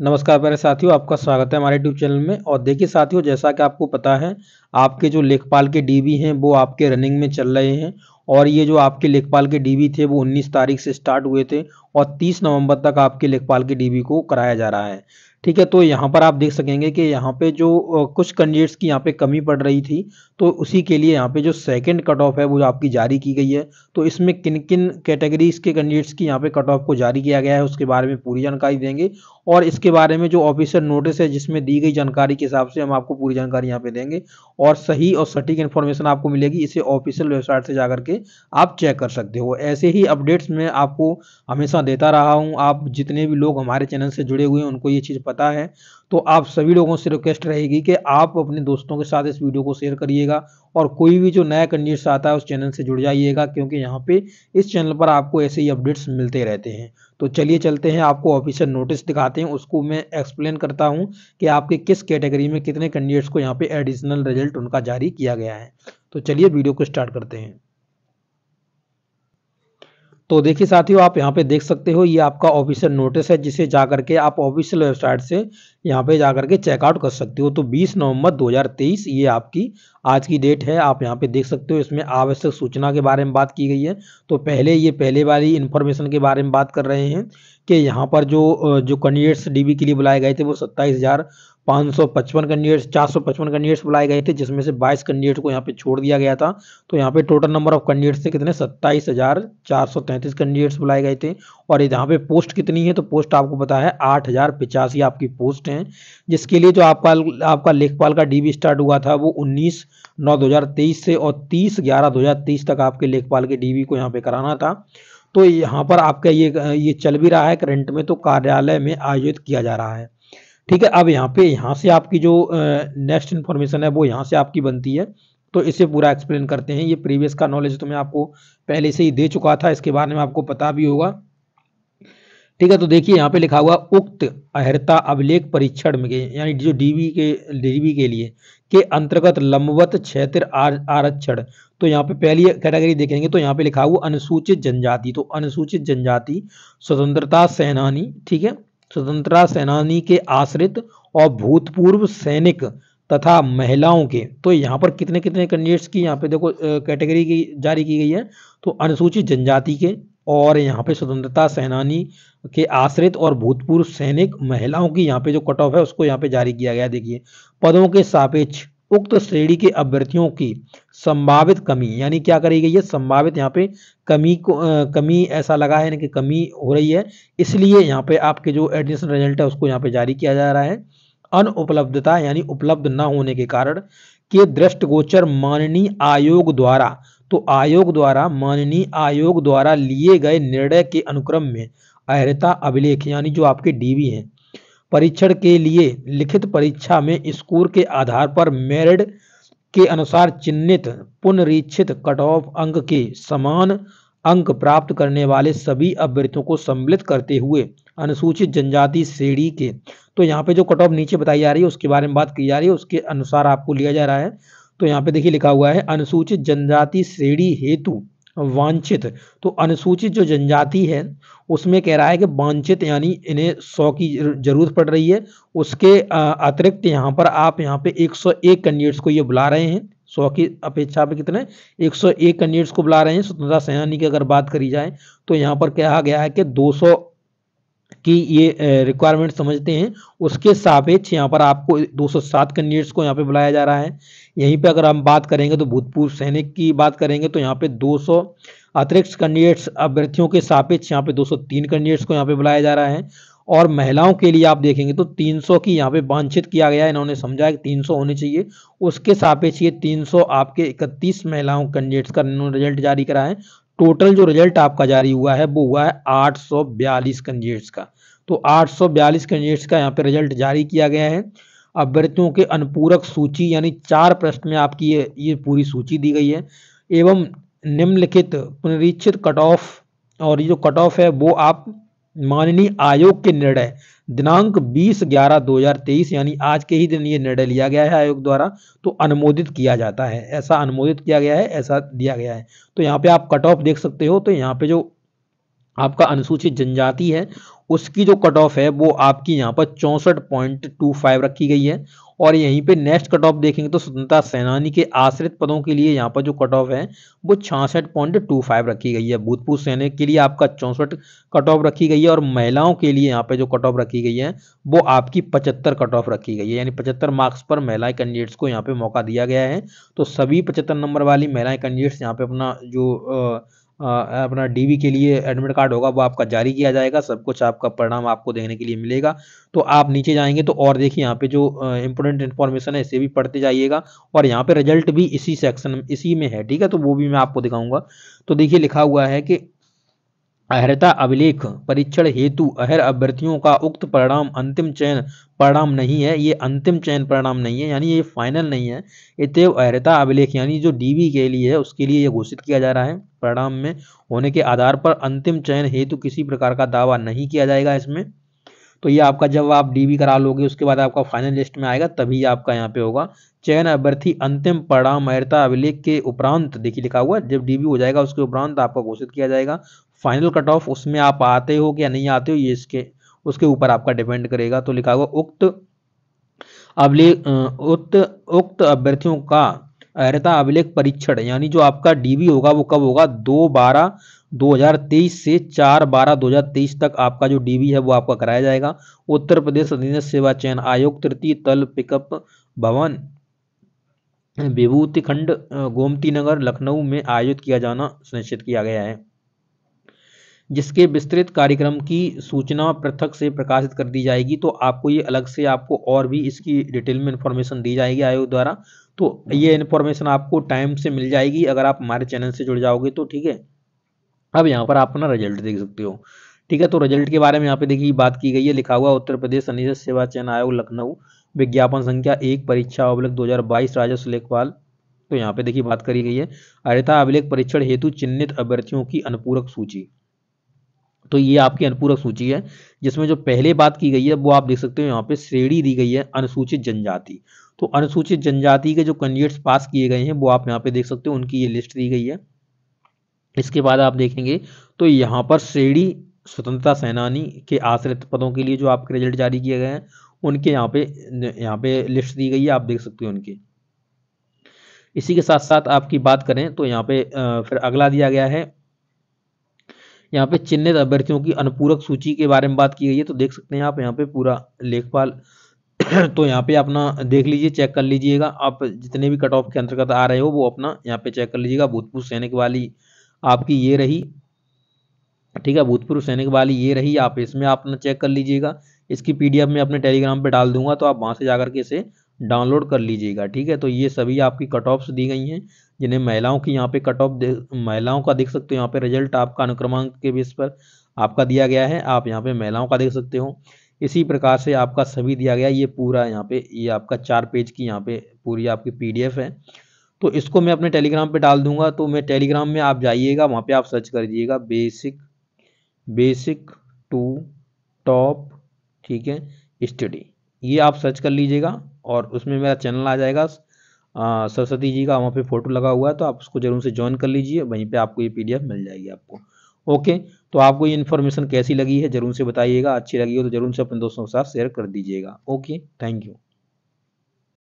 नमस्कार प्यारे साथियों आपका स्वागत है हमारे यूट्यूब चैनल में और देखिए साथियों जैसा कि आपको पता है आपके जो लेखपाल के डीबी हैं वो आपके रनिंग में चल रहे हैं और ये जो आपके लेखपाल के डीबी थे वो 19 तारीख से स्टार्ट हुए थे और 30 नवंबर तक आपके लेखपाल के डीबी को कराया जा रहा है ठीक है तो यहाँ पर आप देख सकेंगे कि यहाँ पे जो कुछ कैंडिडेट्स की यहाँ पे कमी पड़ रही थी तो उसी के लिए यहाँ पे जो सेकंड कट ऑफ है वो आपकी जारी की गई है तो इसमें किन किन कैटेगरीज के कैंडिडेट्स की यहाँ पे कट ऑफ को जारी किया गया है उसके बारे में पूरी जानकारी देंगे और इसके बारे में जो ऑफिसर नोटिस है जिसमें दी गई जानकारी के हिसाब से हम आपको पूरी जानकारी यहाँ पे देंगे और सही और सटीक इन्फॉर्मेशन आपको मिलेगी इसे ऑफिशियल वेबसाइट से जाकर के आप चेक कर सकते हो ऐसे ही अपडेट्स मैं आपको हमेशा देता रहा हूँ आप जितने भी लोग हमारे चैनल से जुड़े हुए हैं उनको ये चीज़ पता पता है तो आप सभी लोगों से रिक्वेस्ट रहेगी कि आप अपने दोस्तों के साथ इस वीडियो को शेयर करिएगा और कोई भी जो नया कैंडिडेट्स आता है उस चैनल से जुड़ जाइएगा क्योंकि यहाँ पे इस चैनल पर आपको ऐसे ही अपडेट्स मिलते रहते हैं तो चलिए चलते हैं आपको ऑफिशियल नोटिस दिखाते हैं उसको मैं एक्सप्लेन करता हूँ कि आपके किस कैटेगरी में कितने कैंडिडेट्स को यहाँ पे एडिशनल रिजल्ट उनका जारी किया गया है तो चलिए वीडियो को स्टार्ट करते हैं तो देखिए साथियों आप यहाँ पे देख सकते हो ये आपका ऑफिशियल नोटिस है जिसे जा करके आप ऑफिशियल वेबसाइट से यहाँ पे जा करके चेकआउट कर सकते हो तो 20 नवंबर 2023 ये आपकी आज की डेट है आप यहाँ पे देख सकते हो इसमें आवश्यक सूचना के बारे में बात की गई है तो पहले ये पहले वाली इन्फॉर्मेशन के बारे में बात कर रहे हैं कि यहाँ पर जो जो कैंडिडेट्स डीबी के लिए बुलाए गए थे वो सत्ताईस 555 कैंडिडेट्स 455 कैंडिडेट्स बुलाए गए थे जिसमें से 22 कैंडिडेट को यहाँ पे छोड़ दिया गया था तो यहाँ पे टोटल नंबर ऑफ कैंडिडेट्स थे कितने सत्ताईस हजार चार सौ तैंतीस कैंडिडेट्स बुलाए गए थे और यहाँ पे पोस्ट कितनी है तो पोस्ट आपको पता है आठ हजार पिचासी आपकी पोस्ट हैं जिसके लिए जो आपका आपका लेखपाल का डी स्टार्ट हुआ था वो उन्नीस नौ दो हजार तेईस से और तीस ग्यारह दो हजार तेईस तक आपके लेखपाल के डी को यहाँ पे कराना था तो यहाँ पर आपका ये ये चल भी रहा है करंट में तो कार्यालय में आयोजित किया जा रहा है ठीक है अब यहाँ पे यहाँ से आपकी जो नेक्स्ट इन्फॉर्मेशन है वो यहाँ से आपकी बनती है तो इसे पूरा एक्सप्लेन करते हैं ये प्रीवियस का नॉलेज तो मैं आपको पहले से ही दे चुका था इसके बारे में आपको पता भी होगा ठीक है तो देखिए यहाँ पे लिखा हुआ उक्त अहरता अभिलेख परीक्षण में यानी जो डीवी के डीवी के लिए के अंतर्गत लंबवत क्षेत्र आरक्षण तो यहाँ पे पहली कैटेगरी देखेंगे तो यहाँ पे लिखा हुआ अनुसूचित जनजाति तो अनुसूचित जनजाति स्वतंत्रता सेनानी ठीक है स्वतंत्रता सेनानी के आश्रित और भूतपूर्व सैनिक तथा महिलाओं के तो यहाँ पर कितने कितने कैंडिडेट्स की यहाँ पे देखो कैटेगरी की जारी की गई है तो अनुसूचित जनजाति के और यहाँ पे स्वतंत्रता सेनानी के आश्रित और भूतपूर्व सैनिक महिलाओं की यहाँ पे जो कट ऑफ है उसको यहाँ पे जारी किया गया देखिए पदों के सापेक्ष उक्त श्रेणी के अभ्यर्थियों की संभावित कमी यानी क्या करी गई है संभावित यहाँ पे कमी को आ, कमी ऐसा लगा है कि कमी हो रही है इसलिए यहाँ पे आपके जो एडमिशन रिजल्ट है उसको यहाँ पे जारी किया जा रहा है अनुपलब्धता यानी उपलब्ध न होने के कारण के दृष्टगोचर माननीय आयोग द्वारा तो आयोग द्वारा माननीय आयोग द्वारा लिए गए निर्णय के अनुक्रम में अहता अभिलेख यानी जो आपके डीवी हैं परीक्षण के लिए लिखित परीक्षा में स्कोर के आधार पर मेरिट के अनुसार चिन्हित पुनरीक्षित कट ऑफ अंक के समान अंक प्राप्त करने वाले सभी अभ्यर्थियों को सम्मिलित करते हुए अनुसूचित जनजाति श्रेणी के तो यहाँ पे जो कट ऑफ नीचे बताई जा रही है उसके बारे में बात की जा रही है उसके अनुसार आपको लिया जा रहा है तो यहाँ पे देखिए लिखा हुआ है अनुसूचित जनजाति श्रेणी हेतु वांछित तो अनुसूचित जो जनजाति है उसमें कह रहा है कि वांछित यानी इन्हें सौ की जरूरत पड़ रही है उसके अतिरिक्त यहाँ पर आप यहाँ पे 101 कैंडिडेट्स को ये बुला रहे हैं सौ की अपेक्षा पे कितने 101 कैंडिडेट्स को बुला रहे हैं स्वतंत्रता सेनानी की अगर बात करी जाए तो यहाँ पर कहा गया है कि 200 की ये रिक्वायरमेंट समझते हैं उसके सापेक्ष यहाँ पर आपको 207 कैंडिडेट्स को यहाँ पे बुलाया जा रहा है यहीं पे अगर हम बात करेंगे तो भूतपूर्व सैनिक की बात करेंगे तो यहाँ पे 200 अतिरिक्त कैंडिडेट्स अभ्यर्थियों के सापेक्ष यहाँ पे 203 कैंडिडेट्स को यहाँ पे बुलाया जा रहा है और महिलाओं के लिए आप देखेंगे तो 300 की यहाँ पे वांछित किया गया है इन्होंने समझाया कि 300 होने चाहिए उसके सापेक्ष ये 300 आपके 31 महिलाओं कैंडिडेट्स का इन्होंने रिजल्ट जारी करा है टोटल जो रिजल्ट आपका जारी हुआ है वो हुआ है आठ सौ बयालीस का तो आठ सौ बयालीस का यहाँ पे रिजल्ट जारी किया गया है अभ्यर्थियों के अनुपूरक सूची यानी चार प्रश्न में आपकी ये ये पूरी सूची दी गई है एवं निम्नलिखित पुनरीक्षित कट ऑफ और ये जो कट ऑफ है वो आप माननीय आयोग के निर्णय दिनांक 20 ग्यारह 2023 यानी आज के ही दिन ये निर्णय लिया गया है आयोग द्वारा तो अनुमोदित किया जाता है ऐसा अनुमोदित किया गया है ऐसा दिया गया है तो यहाँ पे आप कट ऑफ देख सकते हो तो यहाँ पे जो आपका अनुसूचित जनजाति है उसकी जो कट ऑफ है वो आपकी यहाँ पर चौंसठ पॉइंट टू फाइव रखी गई है और यहीं पे नेक्स्ट कट ऑफ देखेंगे तो स्वतंत्रता सेनानी के आश्रित पदों के लिए यहाँ पर जो कट ऑफ है वो छियासठ पॉइंट टू फाइव रखी गई है भूतपूर्व सैनिक के लिए आपका चौंसठ कट ऑफ रखी गई है और महिलाओं के लिए यहाँ पे जो कट ऑफ रखी गई है वो आपकी पचहत्तर कट ऑफ रखी गई है यानी पचहत्तर मार्क्स पर महिला कैंडिडेट्स को यहाँ पे मौका दिया गया है तो सभी पचहत्तर नंबर वाली महिलाएं कैंडिडेट्स यहाँ पे अपना जो आ, अपना डीवी के लिए एडमिट कार्ड होगा वो आपका जारी किया जाएगा सब कुछ आपका परिणाम आपको देखने के लिए मिलेगा तो आप नीचे जाएंगे तो और देखिए यहाँ पे जो इंपोर्टेंट इन्फॉर्मेशन है इसे भी पढ़ते जाइएगा और यहाँ पे रिजल्ट भी इसी सेक्शन इसी में है ठीक है तो वो भी मैं आपको दिखाऊंगा तो देखिए लिखा हुआ है कि अहरता अभिलेख परीक्षण हेतु अहर अभ्यर्थियों का उक्त परिणाम अंतिम चयन परिणाम नहीं है ये अंतिम चयन परिणाम नहीं है यानी ये फाइनल नहीं है इतव अहरता अभिलेख यानी जो डीबी के लिए है उसके लिए ये घोषित किया जा रहा है परिणाम में होने के आधार पर अंतिम चयन हेतु किसी प्रकार का दावा नहीं किया जाएगा इसमें तो ये आपका जब आप डीबी करा लोगे उसके बाद आपका फाइनल लिस्ट में आएगा तभी आपका यहाँ पे होगा चयन अभ्यर्थी अंतिम परिणाम अहरता अभिलेख के उपरांत देखिए लिखा हुआ जब डीबी हो जाएगा उसके उपरांत आपका घोषित किया जाएगा फाइनल कट ऑफ उसमें आप आते हो या नहीं आते हो ये इसके उसके ऊपर आपका डिपेंड करेगा तो लिखा हुआ उक्त अभिलेख उक्त उक्त अभ्यर्थियों का अर्हता अभिलेख परीक्षण यानी जो आपका डीबी होगा वो कब होगा दो बारह 2023 से 4 बारह 2023 तक आपका जो डीबी है वो आपका कराया जाएगा उत्तर प्रदेश अधीन सेवा चयन आयोग तृतीय तल पिकअप भवन विभूतिखंड गोमती नगर लखनऊ में आयोजित किया जाना सुनिश्चित किया गया है जिसके विस्तृत कार्यक्रम की सूचना पृथक से प्रकाशित कर दी जाएगी तो आपको ये अलग से आपको और भी इसकी डिटेल में इन्फॉर्मेशन दी जाएगी आयोग द्वारा तो ये इन्फॉर्मेशन आपको टाइम से मिल जाएगी अगर आप हमारे चैनल से जुड़ जाओगे तो ठीक है अब यहाँ पर आप अपना रिजल्ट देख सकते हो ठीक है तो रिजल्ट के बारे में यहाँ पे देखिए बात की गई है लिखा हुआ उत्तर प्रदेश सनिधि सेवा चयन आयोग लखनऊ विज्ञापन संख्या एक परीक्षा अभिलेख दो राजस्व लेखपाल तो यहाँ पे देखिए बात करी गई है अर्था अभिलेख परीक्षण हेतु चिन्हित अभ्यर्थियों की अनुपूरक सूची तो ये आपकी अनुपूरक सूची है जिसमें जो पहले बात की गई है वो आप देख सकते हो यहाँ पे श्रेणी दी गई है अनुसूचित जनजाति तो अनुसूचित जनजाति के जो कैंडिडेट्स पास किए गए हैं वो आप यहाँ पे देख सकते हो उनकी ये लिस्ट दी गई है इसके बाद आप देखेंगे तो यहाँ पर श्रेणी स्वतंत्रता सेनानी के आश्रित पदों के लिए जो आपके रिजल्ट जारी किए गए हैं उनके यहाँ पे यहाँ पे लिस्ट दी गई है आप देख सकते हो उनकी इसी के साथ साथ आपकी बात करें तो यहाँ पे फिर अगला दिया गया है यहाँ पे चिन्हित अभ्यर्थियों की अनुपूरक सूची के बारे में बात की गई है तो देख सकते हैं आप यहाँ पे पूरा लेखपाल तो यहाँ पे अपना देख लीजिए चेक कर लीजिएगा आप जितने भी कट ऑफ के अंतर्गत आ रहे हो वो अपना यहाँ पे चेक कर लीजिएगा भूतपूर्व सैनिक वाली आपकी ये रही ठीक है भूतपूर्व सैनिक वाली ये रही आप इसमें अपना चेक कर लीजिएगा इसकी पीडीएफ में अपने टेलीग्राम पे डाल दूंगा तो आप वहां से जाकर के इसे डाउनलोड कर लीजिएगा ठीक है तो ये सभी आपकी कट ऑफ्स दी गई हैं जिन्हें महिलाओं की यहाँ पे कट ऑफ महिलाओं का देख सकते हो यहाँ पे रिजल्ट आपका अनुक्रमांक के बेस पर आपका दिया गया है आप यहाँ पे महिलाओं का देख सकते हो इसी प्रकार से आपका सभी दिया गया ये पूरा यहाँ पे ये आपका चार पेज की यहाँ पे पूरी आपकी पी है तो इसको मैं अपने टेलीग्राम पर डाल दूंगा तो मैं टेलीग्राम में आप जाइएगा वहाँ पे आप सर्च कर दीजिएगा बेसिक बेसिक टू टॉप ठीक है स्टडी ये आप सर्च कर लीजिएगा और उसमें मेरा चैनल आ जाएगा सरस्वती जी का वहाँ पे फोटो लगा हुआ है तो आप उसको जरूर से ज्वाइन कर लीजिए वहीं पे आपको ये पीडीएफ मिल जाएगी आपको ओके तो आपको ये इन्फॉर्मेशन कैसी लगी है जरूर से बताइएगा अच्छी लगी हो तो जरूर से अपने दोस्तों के साथ शेयर कर दीजिएगा ओके थैंक यू